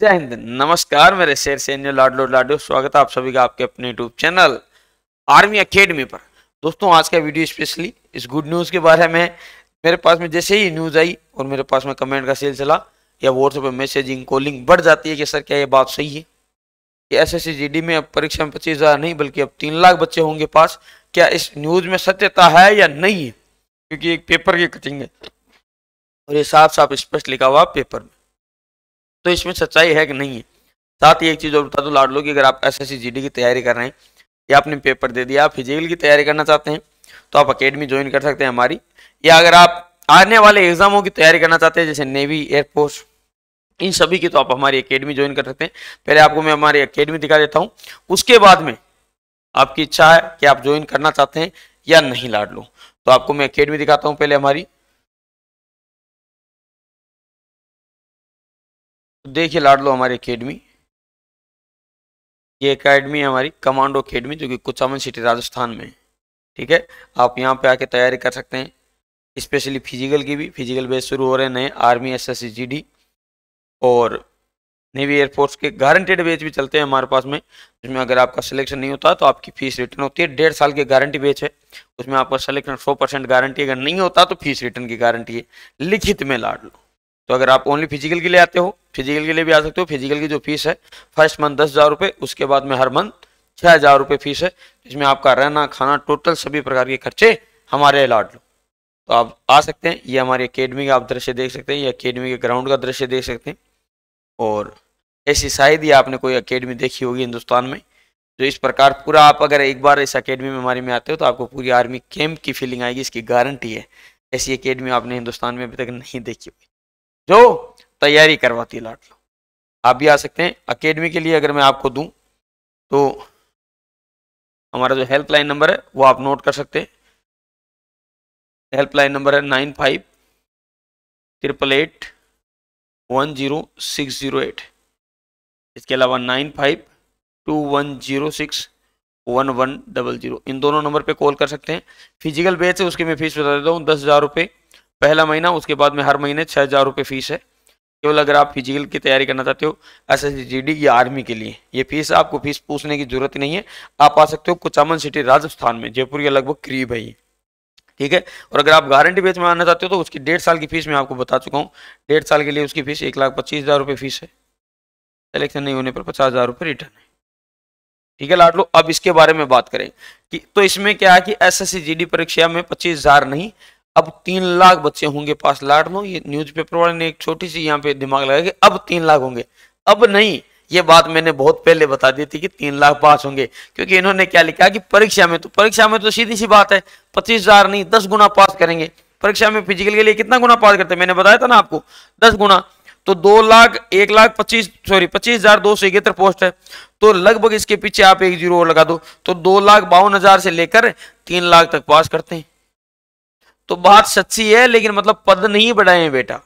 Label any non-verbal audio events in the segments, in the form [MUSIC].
जय हिंद नमस्कार मेरे शेर सैन्य लाडलो लाडो स्वागत है आप सभी का आपके अपने यूट्यूब चैनल आर्मी अकेडमी पर दोस्तों आज का वीडियो स्पेशली इस गुड न्यूज़ के बारे में मेरे पास में जैसे ही न्यूज़ आई और मेरे पास में कमेंट का सिलसिला या व्हाट्सएप पर मैसेजिंग कॉलिंग बढ़ जाती है कि सर क्या ये बात सही है कि एस एस में अब परीक्षा में पच्चीस हज़ार नहीं बल्कि अब तीन लाख बच्चे होंगे पास क्या इस न्यूज़ में सत्यता है या नहीं है क्योंकि एक पेपर की कटिंग है और ये साफ साफ स्पष्ट लिखा हुआ पेपर में तो इसमें सच्चाई है कि नहीं है साथ ही एक चीज़ और बता दो लाड लो कि अगर आप एस एस की तैयारी कर रहे हैं या आपने पेपर दे दिया आप फिजिकल की तैयारी करना चाहते हैं तो आप अकेडमी ज्वाइन कर सकते हैं हमारी या अगर आप आने वाले एग्जामों की तैयारी करना चाहते हैं जैसे नेवी एयरफोर्स इन सभी की तो आप हमारी अकेडमी ज्वाइन कर सकते हैं पहले आपको मैं हमारी अकेडमी दिखा देता हूँ उसके बाद में आपकी इच्छा है कि आप ज्वाइन करना चाहते हैं या नहीं लाड लो तो आपको मैं अकेडमी दिखाता हूँ पहले हमारी तो देखिए लाडलो हमारी अकेडमी ये अकेडमी है हमारी कमांडो अकेडमी जो कि कुचामन सिटी राजस्थान में ठीक है आप यहाँ पे आके तैयारी कर सकते हैं स्पेशली फिजिकल की भी फिजिकल बेस शुरू हो रहे हैं नए आर्मी एस एस और नेवी एयरफोर्स के गारंटेड बेच भी चलते हैं हमारे पास में उसमें अगर आपका सिलेक्शन नहीं होता तो आपकी फीस रिटर्न होती है डेढ़ साल की गारंटी बेच है उसमें आपका सिलेक्शन सौ परसेंट गारंटी अगर नहीं होता तो फीस रिटर्न की गारंटी है लिखित में लाड लो तो अगर आप ओनली फिजिकल के लिए आते हो फिजिकल के लिए भी आ सकते हो फिजिकल की जो फीस है फर्स्ट मंथ दस हज़ार रुपये उसके बाद में हर मंथ छः हज़ार रुपये फीस है इसमें आपका रहना खाना टोटल सभी प्रकार के खर्चे हमारे अलाट लो तो आप आ सकते हैं ये हमारी अकेडमी का आप दृश्य देख सकते हैं ये अकेडमी के ग्राउंड का दृश्य देख सकते हैं और ऐसी शायद ही आपने कोई अकेडमी देखी होगी हिंदुस्तान में जो तो इस प्रकार पूरा आप अगर एक बार इस अकेडमी में हमारे में आते हो तो आपको पूरी आर्मी कैंप की फीलिंग आएगी इसकी गारंटी है ऐसी अकेडमी आपने हिंदुस्तान में अभी तक नहीं देखी होगी जो तैयारी करवाती है लाडलो आप भी आ सकते हैं अकेडमी के लिए अगर मैं आपको दूं तो हमारा जो हेल्पलाइन नंबर है वो आप नोट कर सकते हैं हेल्पलाइन नंबर है nine five triple eight one zero six zero eight इसके अलावा nine five two one zero six one one double zero इन दोनों नंबर पे कॉल कर सकते हैं फिजिकल बेच है उसकी मैं फीस बता देता हूँ दस हज़ार रुपये पहला महीना उसके बाद में हर महीने छः हज़ार रुपये फीस है केवल अगर आप फिजिकल की तैयारी करना चाहते हो एस एस या आर्मी के लिए ये फीस आपको फीस पूछने की जरूरत नहीं है आप आ सकते हो कुचामन सिटी राजस्थान में जयपुर के लगभग करीब है ये ठीक है और अगर आप गारंटी बेच में आना चाहते हो तो उसकी डेढ़ साल की फीस मैं आपको बता चुका हूँ डेढ़ साल के लिए उसकी फीस एक लाख पच्चीस हज़ार रुपये फीस है सिलेक्शन नहीं होने पर पचास हज़ार रुपये रिटर्न है ठीक है लाडलो अब इसके बारे में बात करें कि तो इसमें क्या है कि एस एस परीक्षा में पच्चीस हज़ार नहीं अब तीन लाख बच्चे होंगे पास लाट में ये न्यूज़पेपर वाले ने एक छोटी सी यहाँ पे दिमाग लगाया कि अब तीन लाख होंगे अब नहीं ये बात मैंने बहुत पहले बता दी थी कि तीन लाख पास होंगे क्योंकि इन्होंने क्या लिखा कि परीक्षा में तो परीक्षा में तो सीधी सी बात है पच्चीस हजार नहीं दस गुना पास करेंगे परीक्षा में फिजिकल के लिए कितना गुना पास करते मैंने बताया था ना आपको दस गुना तो दो लाख एक लाख पच्चीस सॉरी पच्चीस हजार दो सौ इकहत्तर पोस्ट है तो लगभग इसके पीछे आप एक जीरो और लगा दो तो दो लाख बावन हजार से लेकर तीन लाख तक पास करते हैं तो बात सच्ची है लेकिन मतलब पद नहीं बढ़ाए बेटा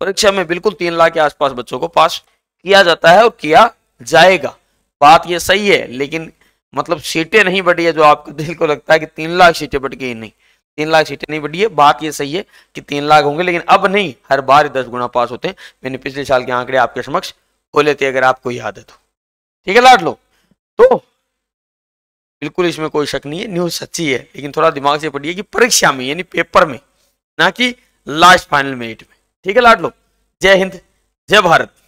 परीक्षा में बिल्कुल तीन लाख के आसपास बच्चों को पास किया जाता है और किया जाएगा बात यह सही है लेकिन मतलब सीटें नहीं बढ़ी है जो आपको [LAUGHS] दिल को लगता है कि तीन लाख सीटें बढ़ गई नहीं तीन लाख सीटें नहीं बढ़ी है बात ये सही है कि तीन लाख होंगे लेकिन अब नहीं हर बार दस गुना पास होते हैं मैंने पिछले साल के आंकड़े आपके समक्ष खोले थे अगर आपको याद है तो ठीक है लाट लो तो बिल्कुल इसमें कोई शक नहीं है न्यूज सच्ची है लेकिन थोड़ा दिमाग से पढ़िए कि परीक्षा में यानी पेपर में ना कि लास्ट फाइनल मिनट में ठीक है लाट लो जय हिंद जय भारत